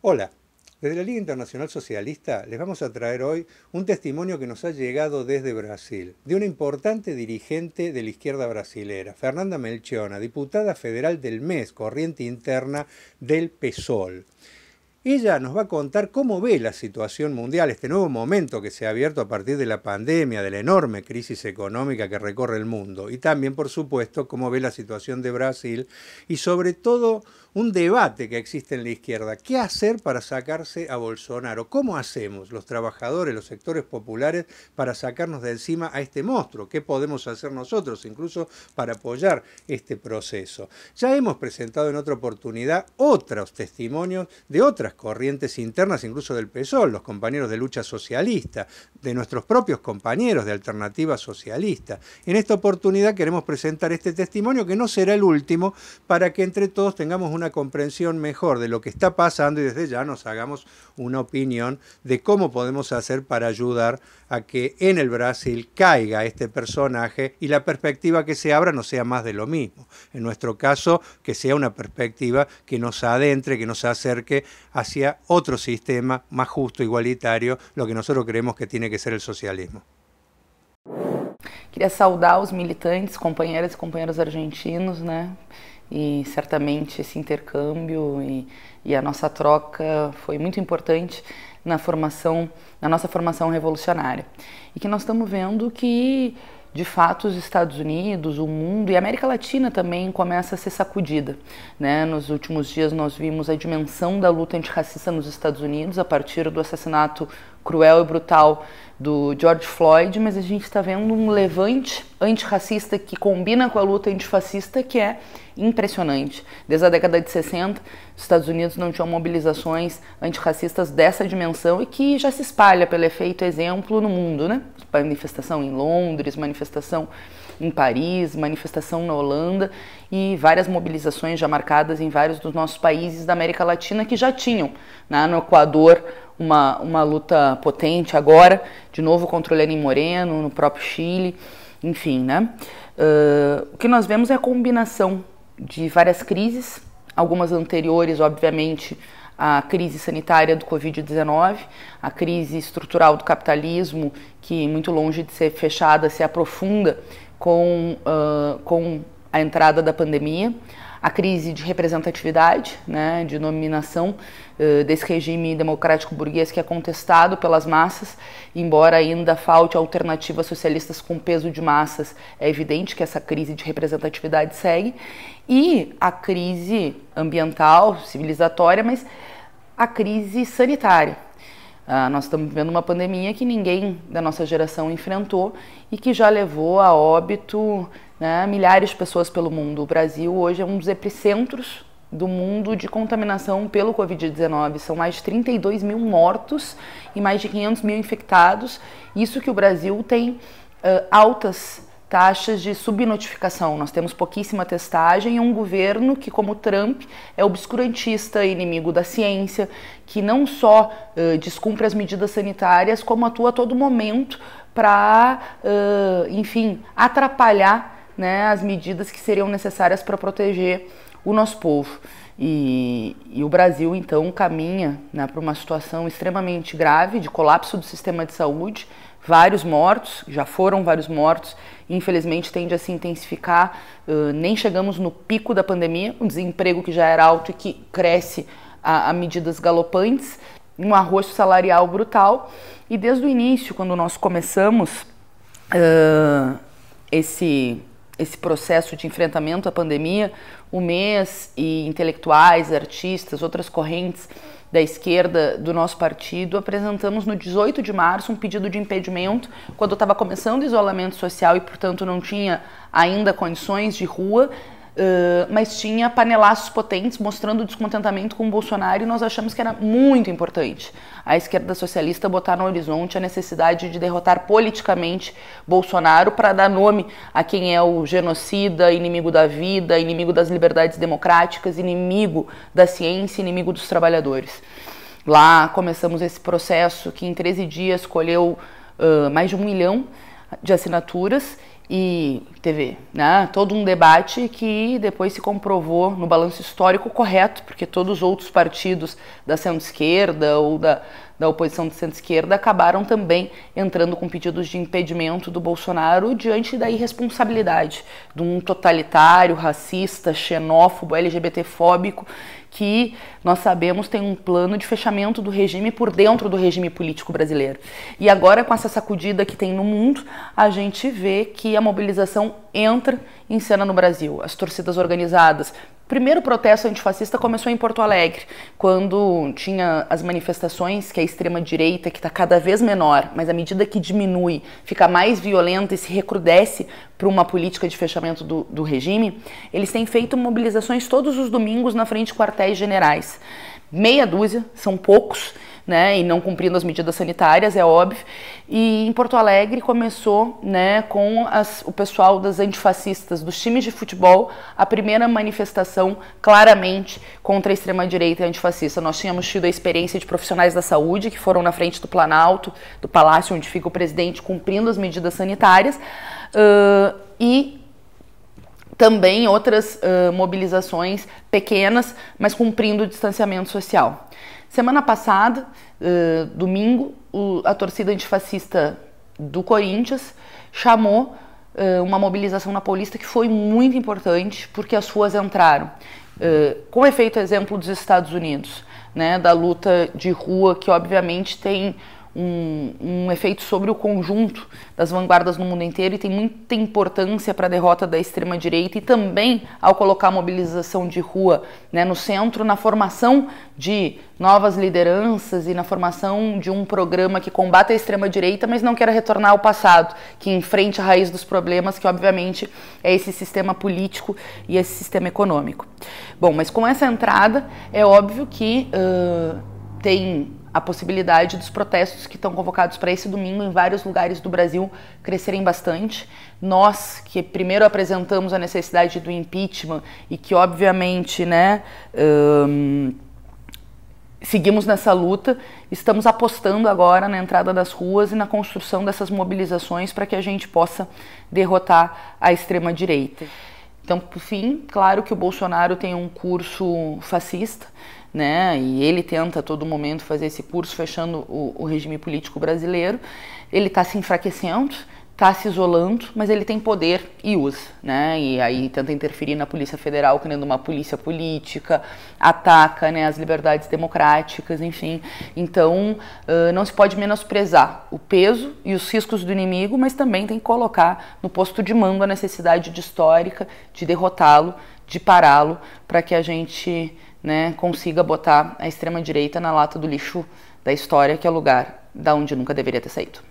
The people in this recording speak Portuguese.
Hola, desde la Liga Internacional Socialista les vamos a traer hoy un testimonio que nos ha llegado desde Brasil, de una importante dirigente de la izquierda brasilera, Fernanda Melchiona, diputada federal del MES, corriente interna del PSOL. Ella nos va a contar cómo ve la situación mundial, este nuevo momento que se ha abierto a partir de la pandemia, de la enorme crisis económica que recorre el mundo, y también, por supuesto, cómo ve la situación de Brasil y sobre todo un debate que existe en la izquierda. ¿Qué hacer para sacarse a Bolsonaro? ¿Cómo hacemos los trabajadores, los sectores populares, para sacarnos de encima a este monstruo? ¿Qué podemos hacer nosotros incluso para apoyar este proceso? Ya hemos presentado en otra oportunidad otros testimonios de otras corrientes internas, incluso del PSOL, e, los compañeros de lucha socialista, de nuestros propios compañeros de alternativa socialista. En esta oportunidad queremos presentar este testimonio que no será el último para que entre todos tengamos una comprensión mejor de lo que está pasando y desde ya nos hagamos una opinión de cómo podemos hacer para ayudar a que en el Brasil caiga este personaje y la perspectiva que se abra no sea más de lo mismo. En nuestro caso, que sea una perspectiva que nos adentre, que nos acerque hacia otro sistema más justo, igualitario, lo que nosotros creemos que tiene que ser el socialismo. Queria saudar os militantes, companheiras e companheiros argentinos, né? E certamente esse intercâmbio e, e a nossa troca foi muito importante na formação, na nossa formação revolucionária. E que nós estamos vendo que de fato os Estados Unidos, o mundo e a América Latina também começa a ser sacudida. Né? Nos últimos dias nós vimos a dimensão da luta antirracista nos Estados Unidos a partir do assassinato cruel e brutal do George Floyd, mas a gente está vendo um levante antirracista que combina com a luta antifascista que é impressionante. Desde a década de 60, os Estados Unidos não tinham mobilizações antirracistas dessa dimensão e que já se espalha pelo efeito exemplo no mundo, né? Manifestação em Londres, manifestação em Paris, manifestação na Holanda e várias mobilizações já marcadas em vários dos nossos países da América Latina que já tinham, né? no Equador, uma, uma luta potente agora, de novo contra o Lenin Moreno, no próprio Chile, enfim, né? Uh, o que nós vemos é a combinação de várias crises, algumas anteriores, obviamente, à crise sanitária do Covid-19, a crise estrutural do capitalismo, que muito longe de ser fechada, se aprofunda com, uh, com a entrada da pandemia, a crise de representatividade, né, de nominação uh, desse regime democrático burguês que é contestado pelas massas, embora ainda falte alternativas socialistas com peso de massas, é evidente que essa crise de representatividade segue, e a crise ambiental, civilizatória, mas a crise sanitária. Ah, nós estamos vivendo uma pandemia que ninguém da nossa geração enfrentou e que já levou a óbito né, milhares de pessoas pelo mundo. O Brasil hoje é um dos epicentros do mundo de contaminação pelo Covid-19. São mais de 32 mil mortos e mais de 500 mil infectados. Isso que o Brasil tem uh, altas taxas de subnotificação. Nós temos pouquíssima testagem e um governo que, como Trump, é obscurantista, inimigo da ciência, que não só uh, descumpre as medidas sanitárias, como atua a todo momento para, uh, enfim, atrapalhar né, as medidas que seriam necessárias para proteger o nosso povo. E, e, o Brasil, então, caminha né, para uma situação extremamente grave de colapso do sistema de saúde, vários mortos, já foram vários mortos, infelizmente tende a se intensificar. Uh, nem chegamos no pico da pandemia, um desemprego que já era alto e que cresce a, a medidas galopantes, um arroxo salarial brutal. E desde o início, quando nós começamos uh, esse esse processo de enfrentamento à pandemia, o mês e intelectuais, artistas, outras correntes da esquerda do nosso partido, apresentamos no 18 de março um pedido de impedimento, quando estava começando o isolamento social e, portanto, não tinha ainda condições de rua mas tinha panelaços potentes mostrando descontentamento com o Bolsonaro e nós achamos que era muito importante a esquerda socialista botar no horizonte a necessidade de derrotar politicamente Bolsonaro para dar nome a quem é o genocida, inimigo da vida, inimigo das liberdades democráticas, inimigo da ciência, inimigo dos trabalhadores. Lá começamos esse processo que em 13 dias colheu uh, mais de um milhão de assinaturas e TV, né? Todo um debate que depois se comprovou no balanço histórico correto, porque todos os outros partidos da centro-esquerda ou da, da oposição de centro-esquerda acabaram também entrando com pedidos de impedimento do Bolsonaro diante da irresponsabilidade de um totalitário, racista, xenófobo, LGBT-fóbico que nós sabemos tem um plano de fechamento do regime por dentro do regime político brasileiro. E agora, com essa sacudida que tem no mundo, a gente vê que a mobilização entra em cena no Brasil. As torcidas organizadas primeiro protesto antifascista começou em Porto Alegre, quando tinha as manifestações que a extrema-direita, que está cada vez menor, mas à medida que diminui, fica mais violenta e se recrudesce para uma política de fechamento do, do regime, eles têm feito mobilizações todos os domingos na frente de quartéis generais meia dúzia, são poucos, né, e não cumprindo as medidas sanitárias, é óbvio. E em Porto Alegre começou, né, com as, o pessoal das antifascistas, dos times de futebol, a primeira manifestação claramente contra a extrema-direita e antifascista. Nós tínhamos tido a experiência de profissionais da saúde que foram na frente do Planalto, do palácio onde fica o presidente, cumprindo as medidas sanitárias. Uh, e também outras uh, mobilizações pequenas, mas cumprindo o distanciamento social. Semana passada, uh, domingo, o, a torcida antifascista do Corinthians chamou uh, uma mobilização na Paulista que foi muito importante porque as ruas entraram. com efeito exemplo dos Estados Unidos, né, da luta de rua que obviamente tem um, um, efeito sobre o conjunto das vanguardas no mundo inteiro e tem muita importância para a derrota da extrema-direita e também ao colocar a mobilização de rua né, no centro, na formação de novas lideranças e na formação de um programa que combate a extrema-direita, mas não queira retornar ao passado, que enfrente a raiz dos problemas, que obviamente é esse sistema político e esse sistema econômico. Bom, mas com essa entrada, é óbvio que. Uh, tem a possibilidade dos protestos que estão convocados para esse domingo em vários lugares do Brasil crescerem bastante. Nós, que primeiro apresentamos a necessidade do impeachment e que, obviamente, né, seguimos nessa luta, estamos apostando agora na entrada das ruas e na construção dessas mobilizações para que a gente possa derrotar a extrema-direita. Então, por fim, claro que o Bolsonaro tem um curso fascista, né? E ele tenta a todo momento fazer esse curso fechando o, o regime político brasileiro. Ele está se enfraquecendo está se isolando, mas ele tem poder e usa, né? E aí tenta interferir na Polícia Federal, criando uma polícia política, ataca né, as liberdades democráticas, enfim. Então, uh, não se pode menosprezar o peso e os riscos do inimigo, mas também tem que colocar no posto de mando a necessidade de histórica de derrotá-lo, de pará-lo, para que a gente né, consiga botar a extrema-direita na lata do lixo da história, que é o lugar da onde nunca deveria ter saído.